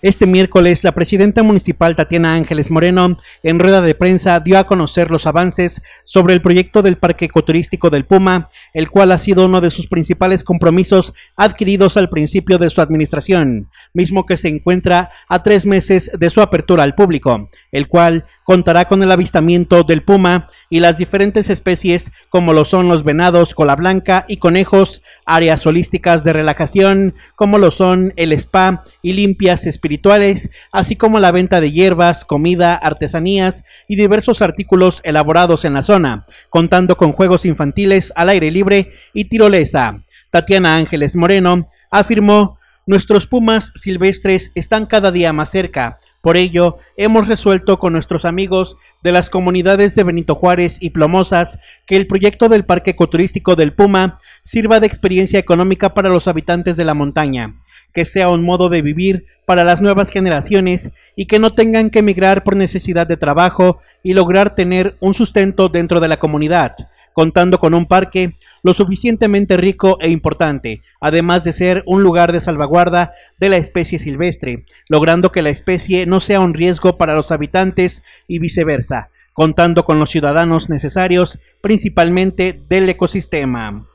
Este miércoles, la presidenta municipal Tatiana Ángeles Moreno, en rueda de prensa, dio a conocer los avances sobre el proyecto del Parque Ecoturístico del Puma, el cual ha sido uno de sus principales compromisos adquiridos al principio de su administración, mismo que se encuentra a tres meses de su apertura al público, el cual contará con el avistamiento del Puma y las diferentes especies como lo son los venados, cola blanca y conejos, áreas holísticas de relajación como lo son el spa, y limpias espirituales, así como la venta de hierbas, comida, artesanías y diversos artículos elaborados en la zona, contando con juegos infantiles al aire libre y tirolesa. Tatiana Ángeles Moreno afirmó, nuestros pumas silvestres están cada día más cerca. Por ello, hemos resuelto con nuestros amigos de las comunidades de Benito Juárez y Plomosas que el proyecto del Parque Ecoturístico del Puma sirva de experiencia económica para los habitantes de la montaña que sea un modo de vivir para las nuevas generaciones y que no tengan que emigrar por necesidad de trabajo y lograr tener un sustento dentro de la comunidad, contando con un parque lo suficientemente rico e importante, además de ser un lugar de salvaguarda de la especie silvestre, logrando que la especie no sea un riesgo para los habitantes y viceversa, contando con los ciudadanos necesarios, principalmente del ecosistema.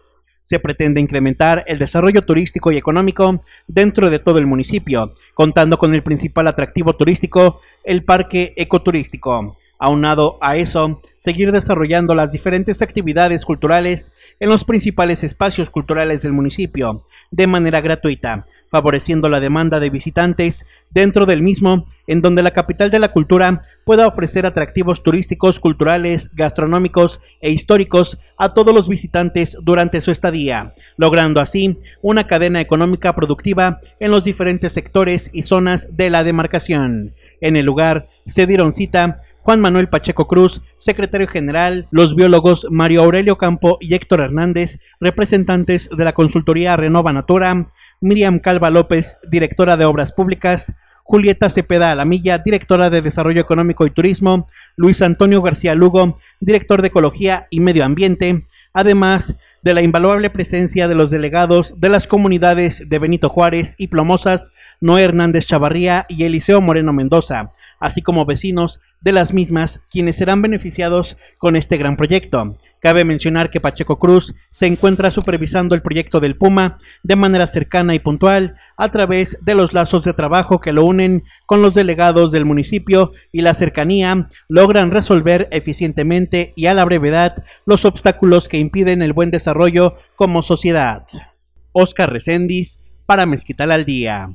Se pretende incrementar el desarrollo turístico y económico dentro de todo el municipio, contando con el principal atractivo turístico, el parque ecoturístico. Aunado a eso, seguir desarrollando las diferentes actividades culturales en los principales espacios culturales del municipio, de manera gratuita, favoreciendo la demanda de visitantes dentro del mismo, en donde la capital de la cultura pueda ofrecer atractivos turísticos, culturales, gastronómicos e históricos a todos los visitantes durante su estadía, logrando así una cadena económica productiva en los diferentes sectores y zonas de la demarcación. En el lugar se dieron cita Juan Manuel Pacheco Cruz, secretario general, los biólogos Mario Aurelio Campo y Héctor Hernández, representantes de la consultoría Renova Natura, Miriam Calva López, directora de Obras Públicas, Julieta Cepeda Alamilla, directora de Desarrollo Económico y Turismo, Luis Antonio García Lugo, director de Ecología y Medio Ambiente, además de la invaluable presencia de los delegados de las comunidades de Benito Juárez y Plomosas, Noé Hernández Chavarría y Eliseo Moreno Mendoza, así como vecinos de las mismas quienes serán beneficiados con este gran proyecto. Cabe mencionar que Pacheco Cruz se encuentra supervisando el proyecto del Puma de manera cercana y puntual a través de los lazos de trabajo que lo unen con los delegados del municipio y la cercanía logran resolver eficientemente y a la brevedad los obstáculos que impiden el buen desarrollo como sociedad. Oscar Recendis para Mezquital al Día.